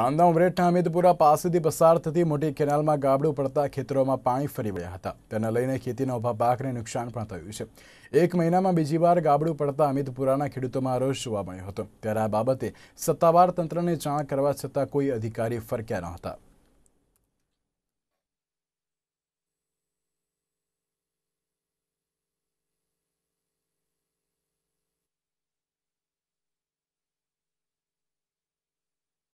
આંદા ઉમરેઠના હમીદપુરા પાસેથી પસાર થતી મોટી કેનાલમાં ગાબડું પડતા ખેતરોમાં પાણી ફરી વળ્યા હતા તેને લઈને ખેતીના ઉભા પાકને નુકસાન પણ થયું છે એક મહિનામાં બીજી વાર ગાબડું પડતા હમીદપુરાના ખેડૂતોમાં રોષ જોવા મળ્યો હતો ત્યારે આ બાબતે સત્તાવાર તંત્રને જાણ કરવા છતાં કોઈ અધિકારી ફરક્યા નહોતા